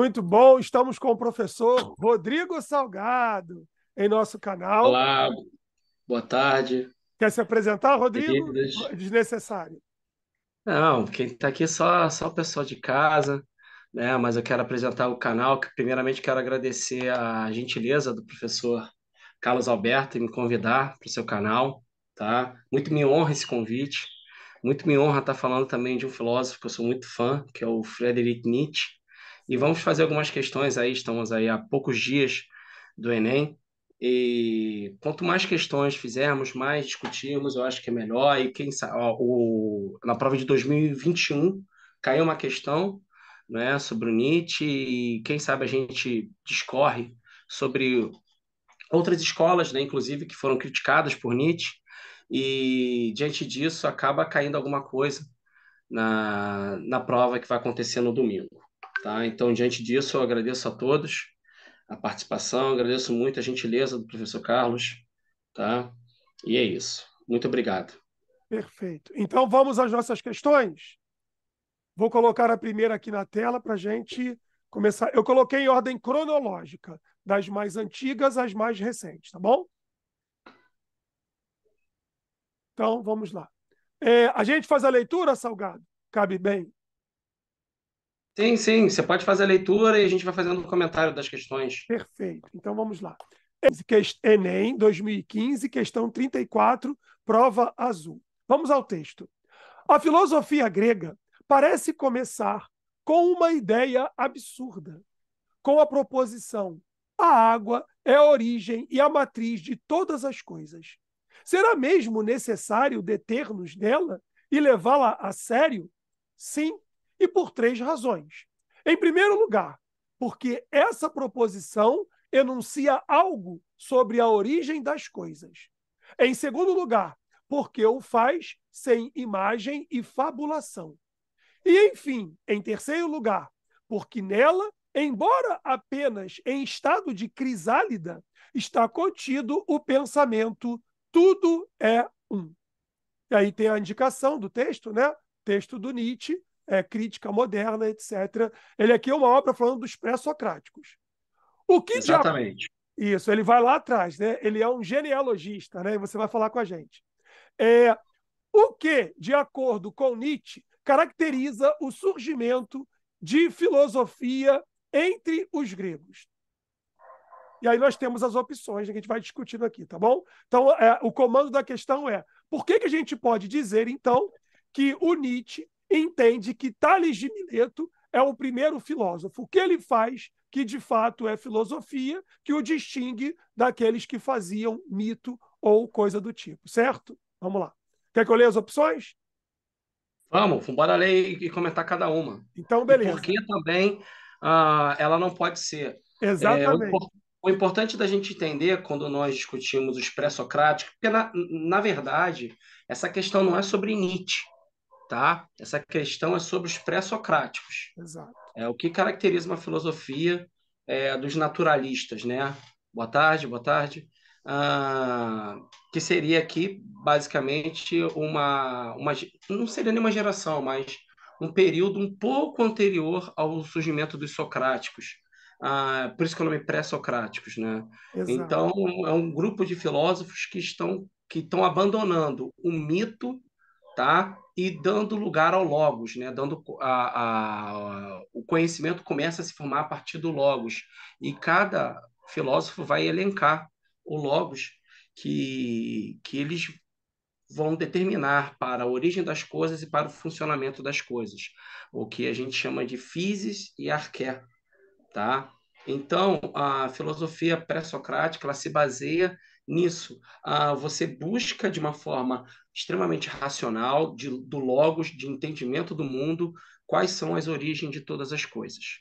Muito bom, estamos com o professor Rodrigo Salgado em nosso canal. Olá, boa tarde. Quer se apresentar, Rodrigo? Queridas. É desnecessário. Não, quem está aqui é só, só o pessoal de casa, né? mas eu quero apresentar o canal, que primeiramente quero agradecer a gentileza do professor Carlos Alberto em me convidar para o seu canal. Tá? Muito me honra esse convite, muito me honra estar tá falando também de um filósofo que eu sou muito fã, que é o Friedrich Nietzsche. E vamos fazer algumas questões aí, estamos aí há poucos dias do Enem. E quanto mais questões fizermos, mais discutirmos, eu acho que é melhor. E quem sabe, ó, o, na prova de 2021 caiu uma questão né, sobre o Nietzsche, e quem sabe a gente discorre sobre outras escolas, né, inclusive, que foram criticadas por Nietzsche, e diante disso acaba caindo alguma coisa na, na prova que vai acontecer no domingo. Tá? Então, diante disso, eu agradeço a todos a participação, agradeço muito a gentileza do professor Carlos. Tá? E é isso. Muito obrigado. Perfeito. Então, vamos às nossas questões. Vou colocar a primeira aqui na tela para a gente começar. Eu coloquei em ordem cronológica, das mais antigas às mais recentes, tá bom? Então, vamos lá. É, a gente faz a leitura, Salgado? Cabe bem? Sim, sim, você pode fazer a leitura e a gente vai fazendo o um comentário das questões. Perfeito, então vamos lá. É Enem 2015, questão 34, prova azul. Vamos ao texto. A filosofia grega parece começar com uma ideia absurda, com a proposição: a água é a origem e a matriz de todas as coisas. Será mesmo necessário deter-nos nela e levá-la a sério? Sim, e por três razões. Em primeiro lugar, porque essa proposição enuncia algo sobre a origem das coisas. Em segundo lugar, porque o faz sem imagem e fabulação. E, enfim, em terceiro lugar, porque nela, embora apenas em estado de crisálida, está contido o pensamento tudo é um. E aí tem a indicação do texto, né? Texto do Nietzsche, é, crítica moderna, etc. Ele aqui é uma obra falando dos pré-socráticos. O que Exatamente. Já... Isso, ele vai lá atrás, né? Ele é um genealogista, né? E você vai falar com a gente. É, o que, de acordo com Nietzsche, caracteriza o surgimento de filosofia entre os gregos. E aí nós temos as opções que a gente vai discutindo aqui, tá bom? Então, é, o comando da questão é: por que, que a gente pode dizer, então, que o Nietzsche entende que Tales de Mileto é o primeiro filósofo. O que ele faz, que de fato é filosofia, que o distingue daqueles que faziam mito ou coisa do tipo, certo? Vamos lá. Quer que eu leia as opções? Vamos, vamos ler e comentar cada uma. Então, beleza. E porque também uh, ela não pode ser. Exatamente. É, o, o, importante da gente entender quando nós discutimos os pré-socráticos, porque, na, na verdade, essa questão não é sobre Nietzsche tá? Essa questão é sobre os pré-socráticos. Exato. É o que caracteriza uma filosofia é, dos naturalistas, né? Boa tarde, boa tarde. Ah, que seria aqui basicamente uma, uma não seria nenhuma geração, mas um período um pouco anterior ao surgimento dos socráticos. Ah, por isso que eu o nome pré-socráticos, né? Exato. Então é um grupo de filósofos que estão que estão abandonando o mito tá? E dando lugar ao logos, né? Dando a, a, o conhecimento começa a se formar a partir do logos e cada filósofo vai elencar o logos que que eles vão determinar para a origem das coisas e para o funcionamento das coisas, o que a gente chama de physis e arqué, tá? Então, a filosofia pré-socrática se baseia nisso. Ah, você busca de uma forma extremamente racional, de, do logos, de entendimento do mundo, quais são as origens de todas as coisas.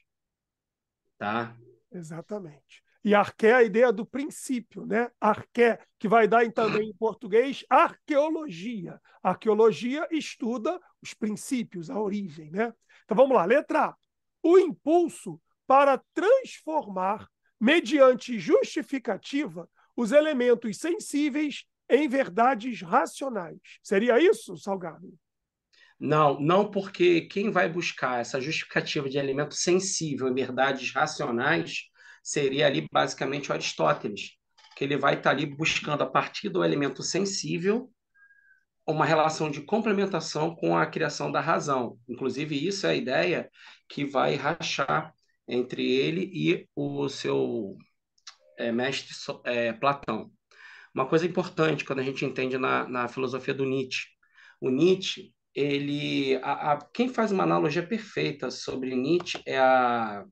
Tá? Exatamente. E arqué é a ideia do princípio, né? Arqué, que vai dar também em português arqueologia. Arqueologia estuda os princípios, a origem, né? Então vamos lá, letra A. O impulso para transformar, mediante justificativa, os elementos sensíveis em verdades racionais. Seria isso, Salgado? Não, não porque quem vai buscar essa justificativa de elemento sensível em verdades racionais seria ali basicamente Aristóteles, que ele vai estar ali buscando a partir do elemento sensível uma relação de complementação com a criação da razão. Inclusive isso é a ideia que vai rachar entre ele e o seu é, mestre é, Platão. Uma coisa importante quando a gente entende na, na filosofia do Nietzsche. O Nietzsche, ele, a, a, quem faz uma analogia perfeita sobre Nietzsche é a,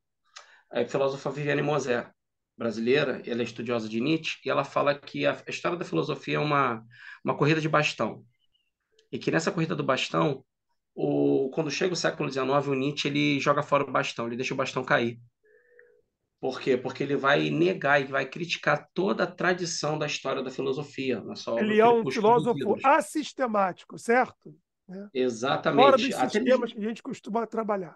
a filósofa Viviane Moser, brasileira, ela é estudiosa de Nietzsche, e ela fala que a, a história da filosofia é uma, uma corrida de bastão. E que nessa corrida do bastão, o, quando chega o século XIX, o Nietzsche ele joga fora o bastão, ele deixa o bastão cair. Por quê? Porque ele vai negar, e vai criticar toda a tradição da história da filosofia. Na sua ele é um filósofo assistemático, certo? Né? Exatamente. Fora dos Até sistemas que a gente costuma trabalhar.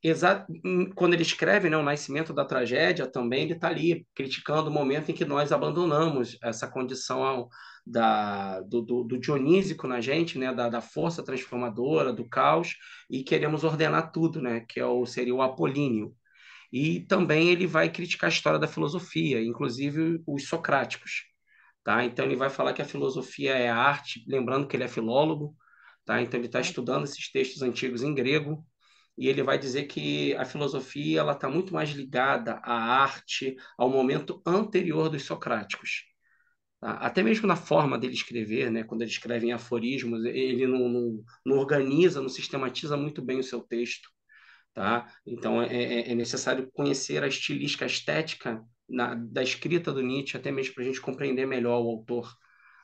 Exa... Quando ele escreve né, O Nascimento da Tragédia, também ele está ali criticando o momento em que nós abandonamos essa condição da, do, do, do, dionísico na gente, né, da, da, força transformadora, do caos, e queremos ordenar tudo, né, que é o, seria o apolíneo. E também ele vai criticar a história da filosofia, inclusive os socráticos. Tá? Então ele vai falar que a filosofia é a arte, lembrando que ele é filólogo, tá? Então ele está estudando esses textos antigos em grego e ele vai dizer que a filosofia ela está muito mais ligada à arte, ao momento anterior dos socráticos. Tá? Até mesmo na forma dele escrever, né? Quando ele escreve em aforismos, ele não, não, não organiza, não sistematiza muito bem o seu texto. Tá? Então, é, é, é necessário conhecer a estilística a estética na, da escrita do Nietzsche, até mesmo para a gente compreender melhor o autor,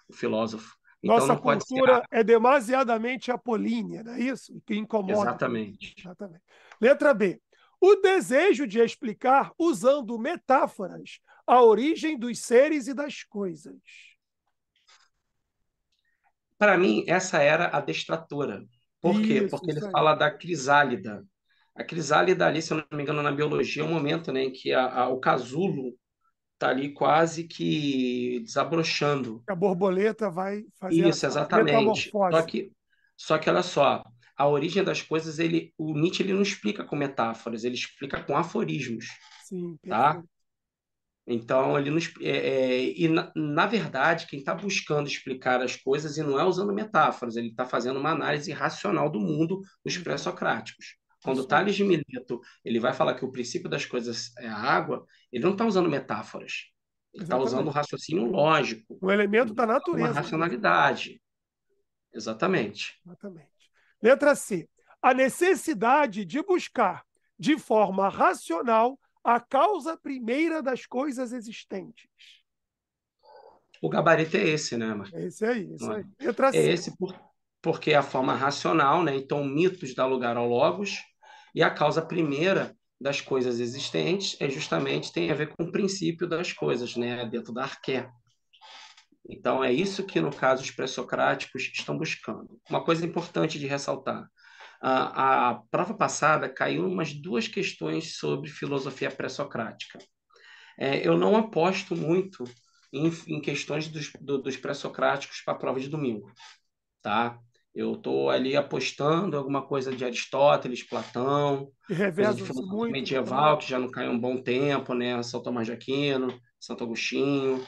o filósofo. Então, Nossa cultura ser... é demasiadamente apolínea, não é isso? Que incomoda. Exatamente. Exatamente. Letra B. O desejo de explicar, usando metáforas, a origem dos seres e das coisas. Para mim, essa era a destratora. Por isso, quê? Porque ele fala da crisálida, a crisálida dali, se eu não me engano, na biologia é o um momento né, em que a, a, o casulo está ali quase que desabrochando. A borboleta vai fazer Isso, exatamente. Só que, só que, olha só, a origem das coisas, ele, o Nietzsche ele não explica com metáforas, ele explica com aforismos. Sim, tá? Então, ele não é, é, e na, na, verdade, quem está buscando explicar as coisas e não é usando metáforas, ele está fazendo uma análise racional do mundo, dos uhum. pré-socráticos. Quando Tales de Mileto ele vai falar que o princípio das coisas é a água, ele não está usando metáforas. Ele está usando o raciocínio lógico. o elemento da natureza. Uma né? racionalidade. Exatamente. Exatamente. Letra C. A necessidade de buscar de forma racional a causa primeira das coisas existentes. O gabarito é esse, né, Marcos? É esse aí, esse é? aí. Letra é esse por, porque é a forma racional, né? Então, mitos dá lugar ao logos, e a causa primeira das coisas existentes é justamente tem a ver com o princípio das coisas, né, dentro da arqué. Então é isso que no caso os pré-socráticos estão buscando. Uma coisa importante de ressaltar: a, a prova passada caiu umas duas questões sobre filosofia pré-socrática. É, eu não aposto muito em, em questões dos, do, dos pré-socráticos para a prova de domingo, tá? Eu estou ali apostando alguma coisa de Aristóteles, Platão, muito, medieval, que já não caiu um bom tempo, né? São Tomás de Aquino, Santo Agostinho,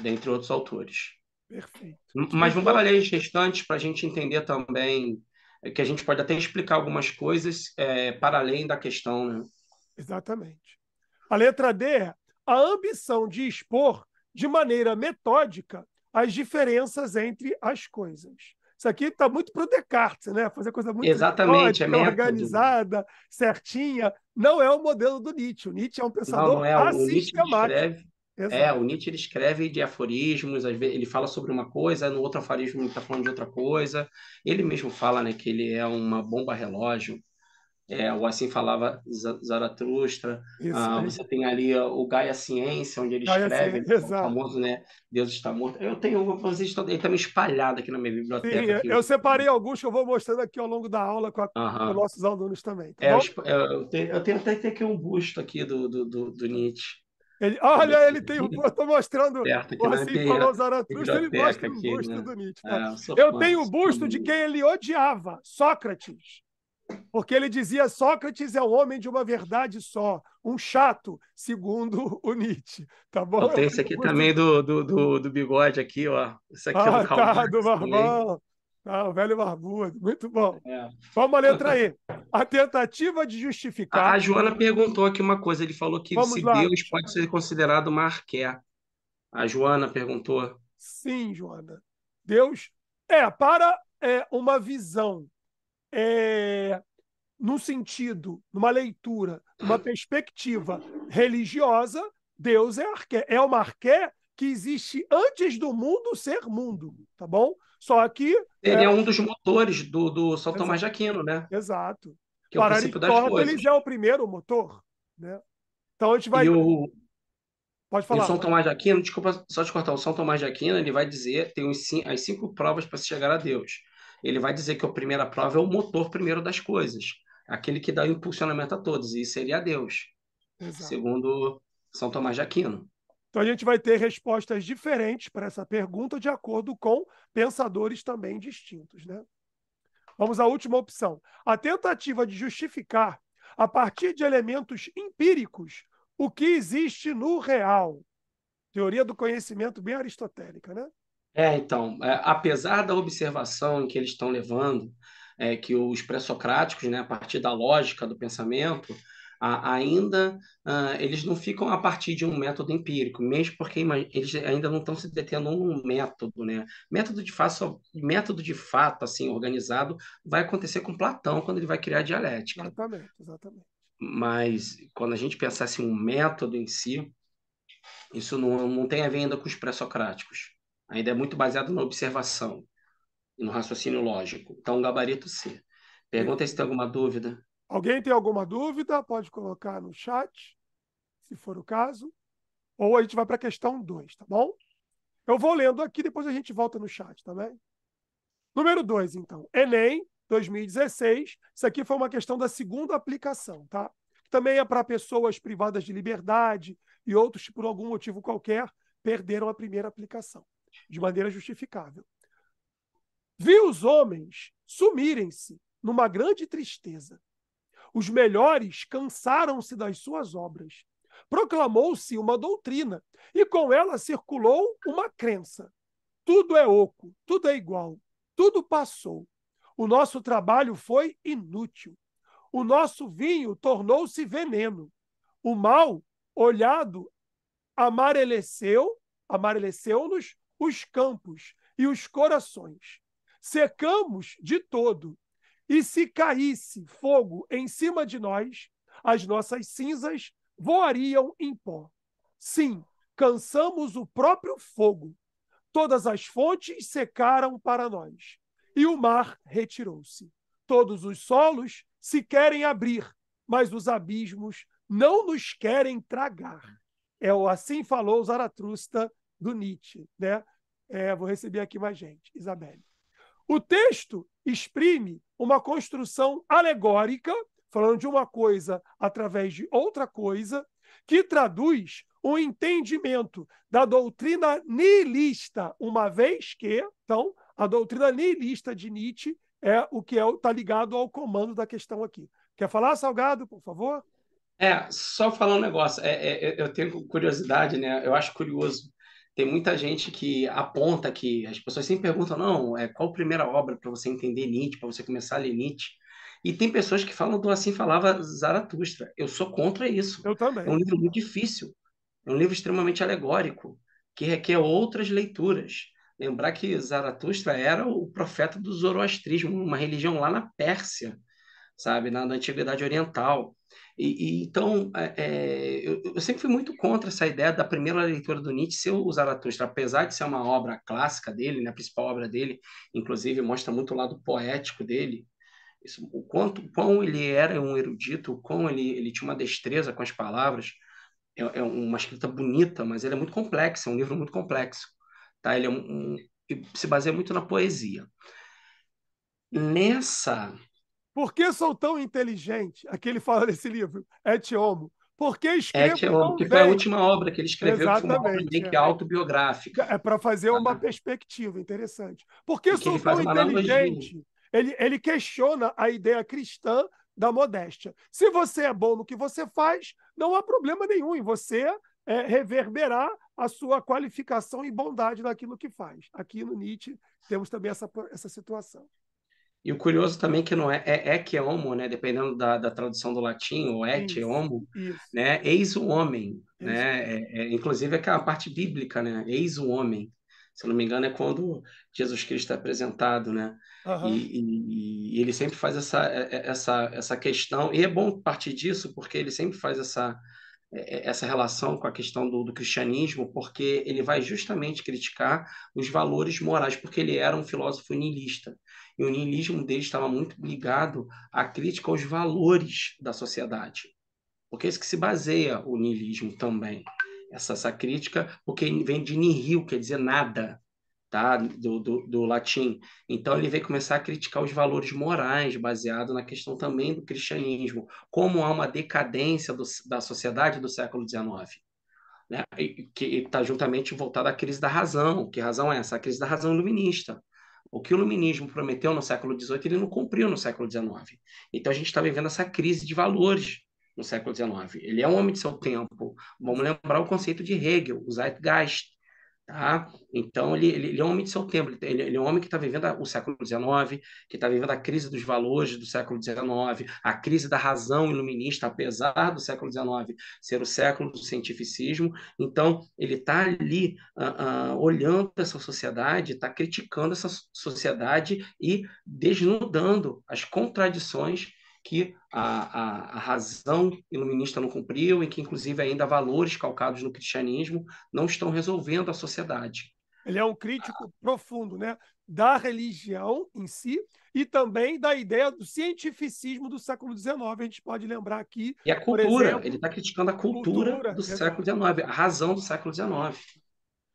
dentre outros autores. Perfeito. Mas vamos baralhar as restantes para a gente entender também é que a gente pode até explicar algumas coisas é, para além da questão. Né? Exatamente. A letra D é a ambição de expor de maneira metódica as diferenças entre as coisas. Isso aqui está muito para o Descartes, né? Fazer coisa muito Exatamente, é organizada, certinha. Não é o modelo do Nietzsche. O Nietzsche é um pensador não, não é. assistemático. Exato. É, o Nietzsche ele escreve de aforismos, às vezes ele fala sobre uma coisa, no outro aforismo ele está falando de outra coisa. Ele mesmo fala né, que ele é uma bomba relógio, é, o Assim Falava Zaratustra, ah, você tem ali ah, o Gaia Ciência, onde ele Gaia escreve, Ciência, é famoso, né? Deus está morto. Eu tenho alguns ele também tá espalhado aqui na minha biblioteca. Sim, eu separei alguns que eu vou mostrando aqui ao longo da aula com, a, uh -huh. com nossos alunos também. Tá é, eu, tenho, eu, tenho, até aqui um busto aqui do, do, do, do Nietzsche. Ele, olha, ele tem um. Eu estou mostrando. Certo, o assim falou Zaratustra, ele mostra o um busto né? do Nietzsche. Tá? É, eu, eu tenho o um busto de quem ele odiava, Sócrates. Porque ele dizia: Sócrates é o homem de uma verdade só, um chato, segundo o Nietzsche. Tá bom? Eu tenho esse aqui também do, do, do, do bigode aqui, ó. esse aqui é ah, é o Karl tá, do Ah, o velho barbudo, muito bom. É. Vamos à letra E. A tentativa de justificar. A Joana perguntou aqui uma coisa, ele falou que Vamos se lá. Deus pode ser considerado uma arqué. A Joana perguntou. Sim, Joana. Deus é para é, uma visão é, num sentido, numa leitura, numa perspectiva religiosa, Deus é, arqué, é uma arqué que existe antes do mundo ser mundo, tá bom? Só que... Ele é, é um dos motores do, do São Tomás de Aquino, né? Exato. Que é o princípio das coisas. é o primeiro motor, né? Então a gente vai... E o... Pode falar. E o São Tomás de Aquino, desculpa só te cortar, o São Tomás de Aquino, ele vai dizer, tem as cinco provas para se chegar a Deus ele vai dizer que a primeira prova é o motor primeiro das coisas, aquele que dá o impulsionamento a todos, e seria Deus, Exato. segundo São Tomás de Aquino. Então a gente vai ter respostas diferentes para essa pergunta de acordo com pensadores também distintos, né? Vamos à última opção. A tentativa de justificar a partir de elementos empíricos o que existe no real. Teoria do conhecimento bem aristotélica, né? É, então, é, apesar da observação que eles estão levando, é, que os pré-socráticos, né, a partir da lógica do pensamento, a, ainda ah, eles não ficam a partir de um método empírico, mesmo porque eles ainda não estão se detendo num método, né? Método de fato, método de fato, assim, organizado, vai acontecer com Platão quando ele vai criar a dialética. Exatamente, exatamente. Mas quando a gente pensasse em um método em si, isso não, não tem a ver ainda com os pré-socráticos ainda é muito baseado na observação e no raciocínio lógico. Então, gabarito C. Pergunta se tem alguma dúvida. Alguém tem alguma dúvida? Pode colocar no chat, se for o caso. Ou a gente vai para a questão 2, tá bom? Eu vou lendo aqui, depois a gente volta no chat, tá bem? Número 2, então. Enem 2016. Isso aqui foi uma questão da segunda aplicação, tá? Também é para pessoas privadas de liberdade e outros, por algum motivo qualquer, perderam a primeira aplicação de maneira justificável. Vi os homens sumirem-se numa grande tristeza. Os melhores cansaram-se das suas obras. Proclamou-se uma doutrina, e com ela circulou uma crença. Tudo é oco, tudo é igual, tudo passou. O nosso trabalho foi inútil. O nosso vinho tornou-se veneno. O mal, olhado, amareleceu, amareleceu-nos os campos e os corações. Secamos de todo. E se caísse fogo em cima de nós, as nossas cinzas voariam em pó. Sim, cansamos o próprio fogo. Todas as fontes secaram para nós, e o mar retirou-se. Todos os solos se querem abrir, mas os abismos não nos querem tragar. É o assim falou Zaratrusta, do Nietzsche. Né? É, vou receber aqui mais gente, Isabelle. O texto exprime uma construção alegórica, falando de uma coisa através de outra coisa, que traduz um entendimento da doutrina niilista, uma vez que, então, a doutrina niilista de Nietzsche é o que está é, tá ligado ao comando da questão aqui. Quer falar, Salgado, por favor? É, só falar um negócio. É, é, eu tenho curiosidade, né? Eu acho curioso tem muita gente que aponta que as pessoas sempre perguntam, não, é, qual a primeira obra para você entender Nietzsche, para você começar a ler Nietzsche? E tem pessoas que falam do Assim Falava Zaratustra. Eu sou contra isso. Eu também. É um livro muito difícil. É um livro extremamente alegórico, que requer outras leituras. Lembrar que Zaratustra era o profeta do zoroastrismo, uma religião lá na Pérsia, sabe, na, na Antiguidade Oriental. E, e então, é, é, eu, eu, sempre fui muito contra essa ideia da primeira leitura do Nietzsche ser o Zaratustra, apesar de ser uma obra clássica dele, né, a principal obra dele, inclusive mostra muito o lado poético dele, isso, o quanto o quão ele era um erudito, o quão ele, ele tinha uma destreza com as palavras, é, é uma escrita bonita, mas ele é muito complexo, é um livro muito complexo, tá? Ele é um, um, se baseia muito na poesia. Nessa por que sou tão inteligente? Aqui ele fala nesse livro, é Et Homo. Por que é escrevo Et Homo, que bem? foi a última obra que ele escreveu, Exatamente, que foi uma obra que é. autobiográfica. É para fazer uma ah, perspectiva interessante. Por que sou tão inteligente? Ele, ele questiona a ideia cristã da modéstia. Se você é bom no que você faz, não há problema nenhum em você é, reverberar a sua qualificação e bondade naquilo que faz. Aqui no Nietzsche temos também essa, essa situação. E o curioso também que não é, é, é que é homo, né? Dependendo da, da tradução do latim, ou et, homo, isso. né? Eis o homem, isso. né? É, é, inclusive aquela parte bíblica, né? Eis o homem. Se eu não me engano, é quando Jesus Cristo é apresentado, né? Uhum. E, e, e, ele sempre faz essa, é, é, essa, essa questão. E é bom partir disso, porque ele sempre faz essa, é, é, essa relação com a questão do, do, cristianismo, porque ele vai justamente criticar os valores morais, porque ele era um filósofo niilista. E o niilismo dele estava muito ligado à crítica aos valores da sociedade. Porque é isso que se baseia o niilismo também. Essa, essa crítica, porque vem de nihil, quer dizer nada tá? Do, do, do, latim. Então ele vai começar a criticar os valores morais, baseado na questão também do cristianismo, como há uma decadência do, da sociedade do século XIX. Né? E, que está juntamente voltada à crise da razão. Que razão é essa? A crise da razão iluminista. O que o iluminismo prometeu no século XVIII, ele não cumpriu no século XIX. Então a gente está vivendo essa crise de valores no século XIX. Ele é um homem de seu tempo. Vamos lembrar o conceito de Hegel, o Zeitgeist, Tá? Então, ele, ele, é um homem de seu tempo, ele, ele é um homem que está vivendo o século XIX, que está vivendo a crise dos valores do século XIX, a crise da razão iluminista, apesar do século XIX ser o século do cientificismo. Então, ele está ali uh, uh, olhando essa sociedade, está criticando essa sociedade e desnudando as contradições que a, a, a, razão iluminista não cumpriu e que, inclusive, ainda valores calcados no cristianismo não estão resolvendo a sociedade. Ele é um crítico ah. profundo né? da religião em si e também da ideia do cientificismo do século XIX. A gente pode lembrar aqui. E a cultura, exemplo, ele está criticando a cultura, cultura do século XIX, a razão do século XIX.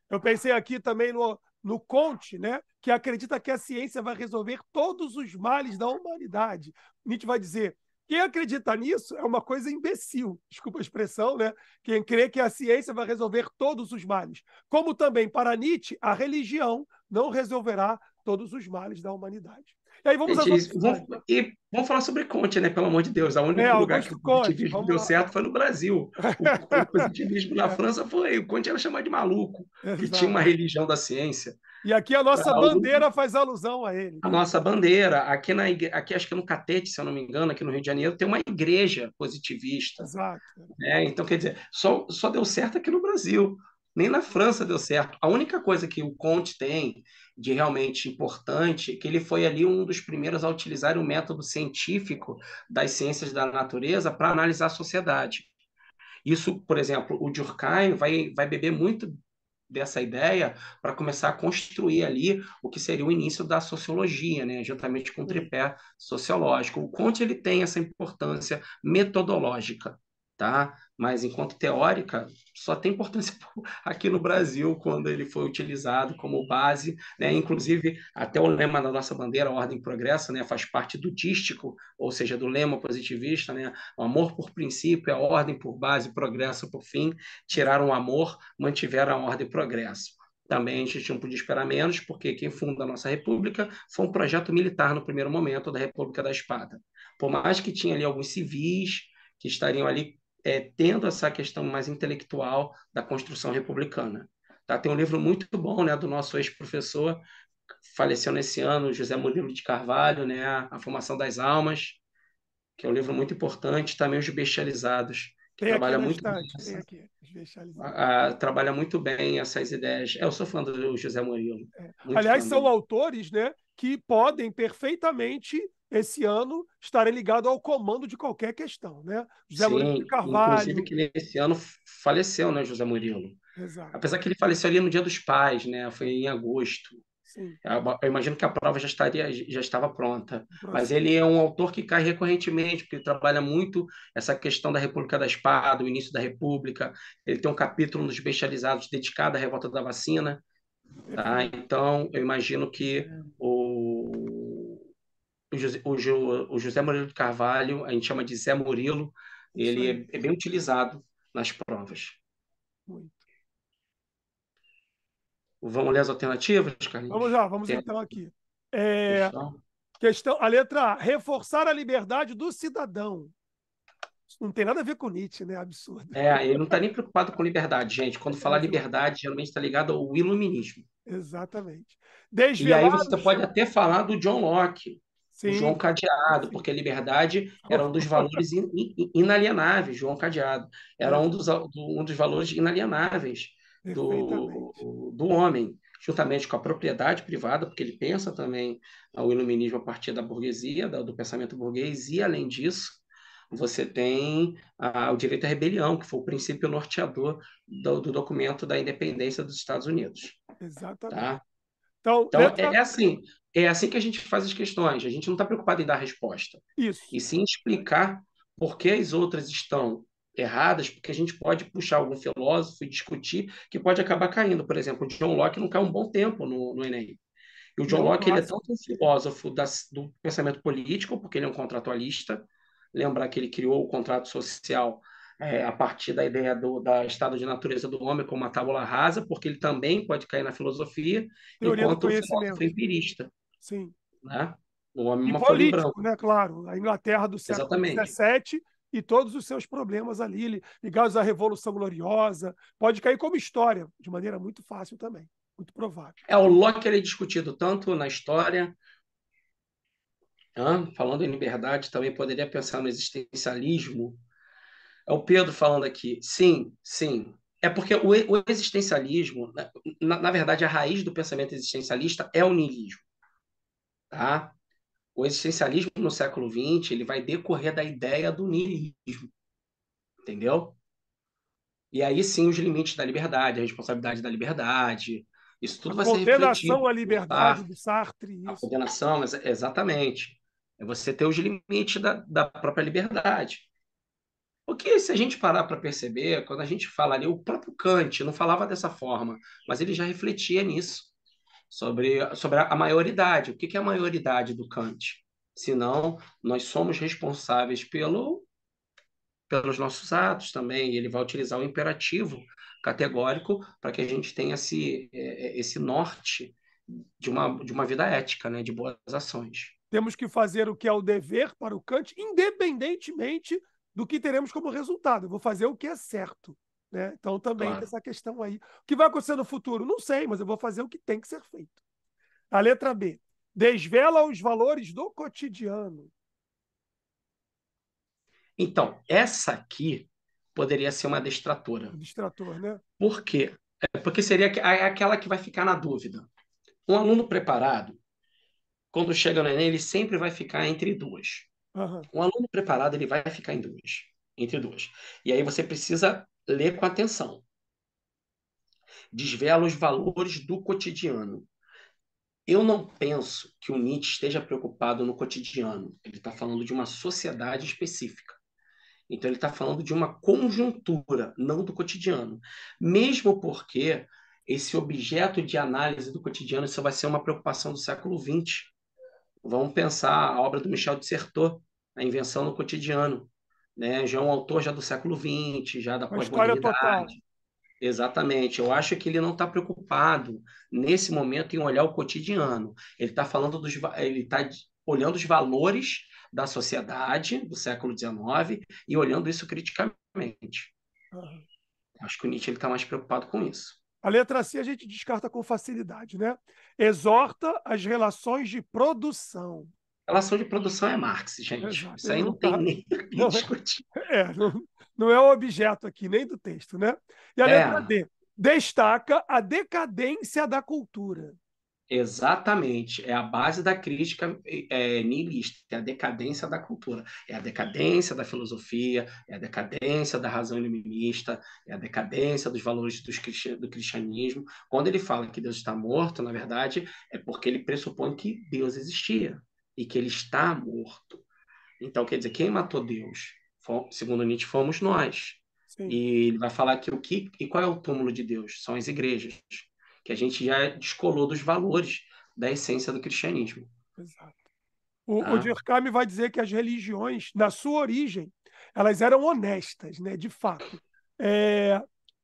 Eu pensei aqui também no, no Conte, né, que acredita que a ciência vai resolver todos os males da humanidade. Nietzsche vai dizer: quem acredita nisso é uma coisa imbecil, desculpa a expressão, né? Quem crê que a ciência vai resolver todos os males. Como também para Nietzsche, a religião não resolverá todos os males da humanidade. E aí vamos gente, as... vamos, E vamos falar sobre Conte, né? Pelo amor de Deus. O único é, lugar que o positivismo deu certo foi no Brasil. O, o positivismo na França foi. O Conte era chamado de maluco, Exato. que tinha uma religião da ciência. E aqui a nossa bandeira faz alusão a ele. A nossa bandeira. Aqui, na, aqui acho que no Catete, se eu não me engano, aqui no Rio de Janeiro, tem uma igreja positivista. Exato. É, então, quer dizer, só, só deu certo aqui no Brasil. Nem na França deu certo. A única coisa que o Conte tem de realmente importante, que ele foi ali um dos primeiros a utilizar o método científico das ciências da natureza para analisar a sociedade. Isso, por exemplo, o Durkheim vai, vai beber muito dessa ideia para começar a construir ali o que seria o início da sociologia, né? juntamente com o tripé sociológico. O Conte ele tem essa importância metodológica, tá? mas enquanto teórica só tem importância aqui no Brasil quando ele foi utilizado como base, né? Inclusive até o lema da nossa bandeira, ordem e progresso, né? Faz parte do dístico, ou seja, do lema positivista, né? O amor por princípio, é a ordem por base, o progresso por fim. Tiraram o amor, mantiveram a ordem e progresso. Também a gente não podia esperar menos, porque quem funda a nossa República foi um projeto militar no primeiro momento da República da Espada. Por mais que tinha ali alguns civis que estariam ali é, tendo essa questão mais intelectual da construção republicana. Tá? Tem um livro muito bom né, do nosso ex-professor, faleceu nesse ano, José Murilo de Carvalho, né, A Formação das Almas, que é um livro muito importante, também Os Bestializados, que tem trabalha muito cidade, bem, aqui, a, a, trabalha muito bem essas ideias. É, eu sou fã do José Murilo. É. Aliás, fã. são autores né, que podem perfeitamente esse ano estarem ligados ao comando de qualquer questão, né? José Sim, Murilo de Carvalho. Inclusive que nesse ano faleceu, né, José Murilo? Exato. Apesar que ele faleceu ali no Dia dos Pais, né? Foi em agosto. Sim. É, eu imagino que a prova já estaria, já estava pronta. Mas ele é um autor que cai recorrentemente, porque ele trabalha muito essa questão da República da Espada, o início da República. Ele tem um capítulo nos bestializados dedicado à revolta da vacina. Tá? Então, eu imagino que é. o o, o José Murilo de Carvalho, a gente chama de Zé Murilo, ele é, é bem utilizado nas provas. Muito. Vamos ler as alternativas, Carlinhos? Vamos lá, vamos é. então aqui. É... Questão. a letra A, reforçar a liberdade do cidadão. Isso não tem nada a ver com Nietzsche, né? Absurdo. É, ele não está nem preocupado com liberdade, gente. Quando fala falar liberdade, geralmente está ligado ao iluminismo. Exatamente. Desvelados... E aí você pode até falar do John Locke, Sim. João Cadeado, porque a liberdade era um dos valores in, in, inalienáveis, João Cadeado. Era é. um dos, um dos valores inalienáveis do, do homem, juntamente com a propriedade privada, porque ele pensa também o iluminismo a partir da burguesia, do pensamento burguês, e além disso, você tem ah, o direito à rebelião, que foi o princípio norteador do, do documento da independência dos Estados Unidos. Tá? Exatamente. Tá? Então, então né, é, é, assim, é assim que a gente faz as questões. A gente não está preocupado em dar resposta. Isso. E sim explicar por que as outras estão erradas, porque a gente pode puxar algum filósofo e discutir que pode acabar caindo. Por exemplo, o John Locke não caiu um bom tempo no, no Enem. E o John não, Locke ele é tanto um filósofo da, do pensamento político, porque ele é um contratualista. Lembrar que ele criou o contrato social é, a partir da ideia do da estado de natureza do homem como uma tábula rasa, porque ele também pode cair na filosofia, Teoria enquanto um filósofo é empirista. Sim. Né? um homem e uma político, né? Claro, a Inglaterra do século XVII e todos os seus problemas ali, ligados à Revolução Gloriosa, pode cair como história, de maneira muito fácil também, muito provável. É, o Locke ele é discutido tanto na história, ah falando em liberdade, também poderia pensar no existencialismo. É o Pedro falando aqui, sim, sim. É porque o, o existencialismo, né, na, na verdade, a raiz do pensamento existencialista é o niilismo. Tá? O existencialismo no século XX ele vai decorrer da ideia do niilismo, entendeu? E aí sim os limites da liberdade, a responsabilidade da liberdade, isso tudo a vai ser refletido. Condenação à liberdade do de Sartre. Isso. A condenação, exatamente. É você ter os limites da, da própria liberdade. Porque se a gente parar para perceber, quando a gente fala ali, o próprio Kant não falava dessa forma, mas ele já refletia nisso sobre, sobre a maioridade. O que é a maioridade do Kant? Senão, nós somos responsáveis pelo, pelos nossos atos também. Ele vai utilizar o imperativo categórico para que a gente tenha esse, é, é, esse norte de uma, de uma vida ética, né? de boas ações. Temos que fazer o que é o dever para o Kant, independentemente do que teremos como resultado. Eu vou fazer o que é certo. Né? Então também claro. tem essa questão aí. O que vai acontecer no futuro? Não sei, mas eu vou fazer o que tem que ser feito. A letra B. Desvela os valores do cotidiano. Então, essa aqui poderia ser uma distratora. Distrator, né? Por quê? É, porque seria é aquela que vai ficar na dúvida. Um aluno preparado, quando chega no Enem, ele sempre vai ficar entre duas. Uhum. Um aluno preparado, ele vai ficar em duas. Entre duas. E aí você precisa lê com atenção. Desvela os valores do cotidiano. Eu não penso que o Nietzsche esteja preocupado no cotidiano. Ele está falando de uma sociedade específica. Então, ele está falando de uma conjuntura, não do cotidiano. Mesmo porque esse objeto de análise do cotidiano só vai ser uma preocupação do século XX. Vamos pensar a obra do Michel de Certeau, A Invenção no Cotidiano né? já é um autor já do século XX, já da é pós-modernidade. Exatamente. Eu acho que ele não está preocupado nesse momento em olhar o cotidiano. Ele está falando dos, ele está olhando os valores da sociedade do século XIX e olhando isso criticamente. Uhum. Acho que o Nietzsche está mais preocupado com isso. A letra C a gente descarta com facilidade, né? Exorta as relações de produção relação de produção é Marx, gente. Exato. Isso aí não, tem nem não, é- discutir. É, não, não, é o objeto aqui, nem do texto, né? E a é. letra D destaca a decadência da cultura. Exatamente, é a base da crítica é, é, niilista, é a decadência da cultura, é a decadência da filosofia, é a decadência da razão iluminista, é a decadência dos valores dos, do cristianismo. Quando ele fala que Deus está morto, na verdade, é porque ele pressupõe que Deus existia e que ele está morto. Então, quer dizer, quem matou Deus? Segundo Nietzsche, fomos nós. Sim. E ele vai falar que o que e qual é o túmulo de Deus? São as igrejas, que a gente já descolou dos valores da essência do cristianismo. Exato. O, ah. o Durkheim vai dizer que as religiões, na sua origem, elas eram honestas, né? De fato. É,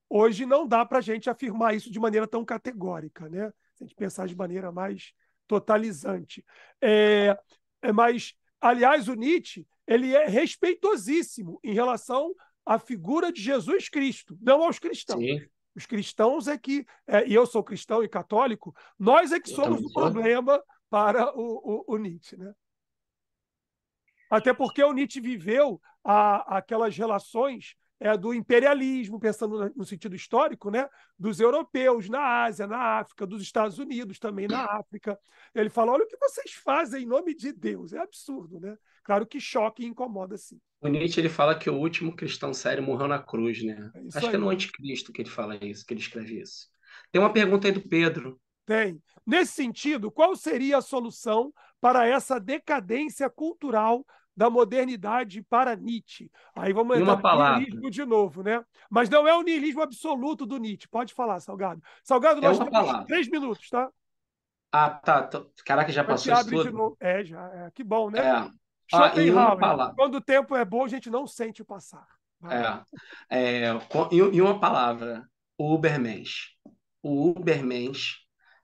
hoje não dá para a gente afirmar isso de maneira tão categórica, né? Se a gente pensar de maneira mais totalizante. É, é, mas, aliás, o Nietzsche ele é respeitosíssimo em relação à figura de Jesus Cristo, não aos cristãos. Sim. Os cristãos é que, é, e eu sou cristão e católico, nós é que eu somos o problema para o, o, o, Nietzsche. Né? Até porque o Nietzsche viveu a, aquelas relações é, do imperialismo, pensando no sentido histórico, né? dos europeus na Ásia, na África, dos Estados Unidos também na África. Ele fala: olha o que vocês fazem em nome de Deus. É absurdo, né? Claro que choque e incomoda, sim. O Nietzsche ele fala que o último cristão sério morreu na cruz, né? É Acho aí. que é no Anticristo que ele fala isso, que ele escreve isso. Tem uma pergunta aí do Pedro. Tem. Nesse sentido, qual seria a solução para essa decadência cultural da modernidade para Nietzsche. Aí vamos entrar no nihilismo de novo, né? Mas não é o nihilismo absoluto do Nietzsche. Pode falar, Salgado. Salgado, nós é temos palavra. três minutos, tá? Ah, tá. Tô... Caraca, já passou isso tudo? É, já. É. Que bom, né? É. Ah, palavra. quando o tempo é bom, a gente não sente passar. É. é com... Em uma palavra, o Ubermensch. O Ubermensch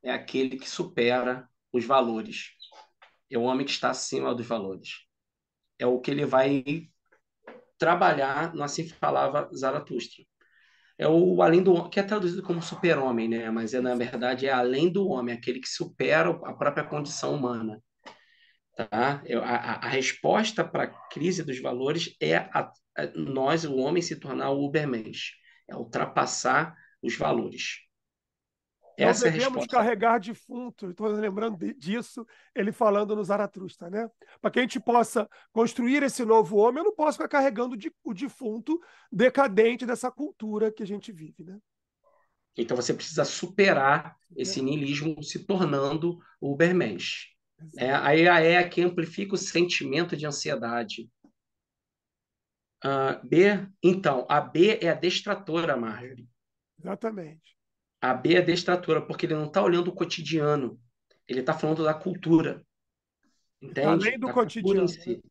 é aquele que supera os valores. É o homem que está acima dos valores é o que ele vai trabalhar no Assim Falava Zaratustra. É o além do que é traduzido como super-homem, né? Mas é na verdade é além do homem, aquele que supera a própria condição humana. Tá? Eu, a, a, resposta para a crise dos valores é a, a, é nós, o homem, se tornar o Ubermensch, é ultrapassar os valores. É não devemos é carregar defunto. Estou lembrando disso, ele falando no Zaratrusta, né? Para que a gente possa construir esse novo homem, eu não posso ficar carregando o defunto decadente dessa cultura que a gente vive, né? Então você precisa superar esse é. niilismo se tornando o Ubermensch. É, a EAE é que amplifica o sentimento de ansiedade. Uh, B, então, a B é a destratora, Marjorie. Exatamente. A B é de porque ele não está olhando o cotidiano. Ele está falando da cultura. Entende? Além do da cotidiano. Si.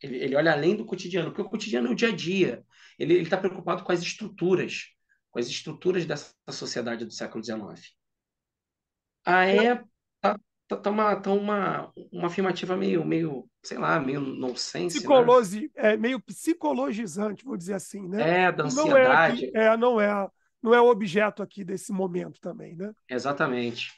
Ele, ele, olha além do cotidiano, porque o cotidiano é o dia a dia. Ele está preocupado com as estruturas, com as estruturas dessa sociedade do século XIX. A E tá, tá, tá, uma, tá uma, uma afirmativa meio, meio, sei lá, meio nonsense. Psicologi, né? é, meio psicologizante, vou dizer assim, né? É, da ansiedade. Não é, é, não é a não é o objeto aqui desse momento também, né? Exatamente.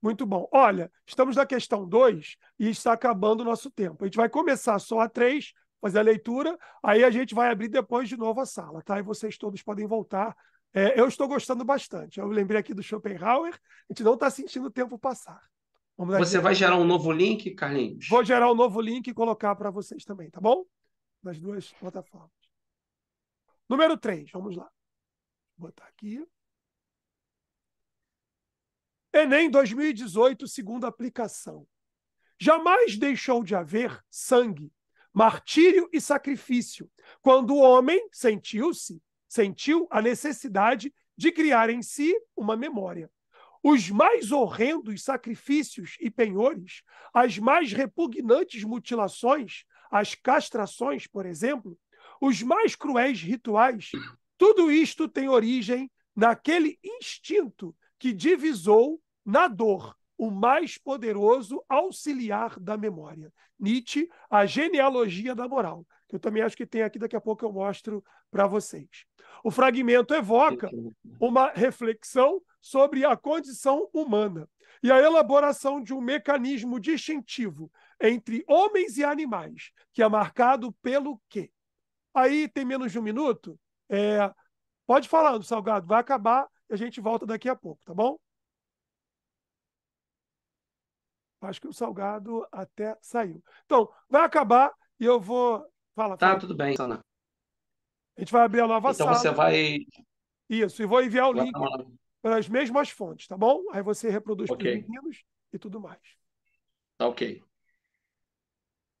Muito bom. Olha, estamos na questão 2 e está acabando o nosso tempo. A gente vai começar só a 3, fazer a leitura, aí a gente vai abrir depois de novo a sala, tá? E vocês todos podem voltar. É, eu estou gostando bastante. Eu lembrei aqui do Schopenhauer, a gente não está sentindo o tempo passar. Você aqui. vai gerar um novo link, Carlinhos? Vou gerar um novo link e colocar para vocês também, tá bom? Nas duas plataformas. Número 3, vamos lá. Vou botar aqui. Enem 2018, segunda aplicação. Jamais deixou de haver sangue, martírio e sacrifício, quando o homem sentiu-se, sentiu a necessidade de criar em si uma memória. Os mais horrendos sacrifícios e penhores, as mais repugnantes mutilações, as castrações, por exemplo, os mais cruéis rituais tudo isto tem origem naquele instinto que divisou na dor o mais poderoso auxiliar da memória. Nietzsche, a genealogia da moral, que eu também acho que tem aqui, daqui a pouco eu mostro para vocês. O fragmento evoca uma reflexão sobre a condição humana e a elaboração de um mecanismo distintivo entre homens e animais, que é marcado pelo quê? Aí tem menos de um minuto, é, pode falar, Salgado, vai acabar e a gente volta daqui a pouco, tá bom? Acho que o Salgado até saiu. Então, vai acabar e eu vou. falar Tá, fala. tudo bem, Sana. A gente vai abrir a nova então sala. Então você vai. Isso, e vou enviar o vai link para as mesmas fontes, tá bom? Aí você reproduz okay. para os meninos e tudo mais. Tá ok.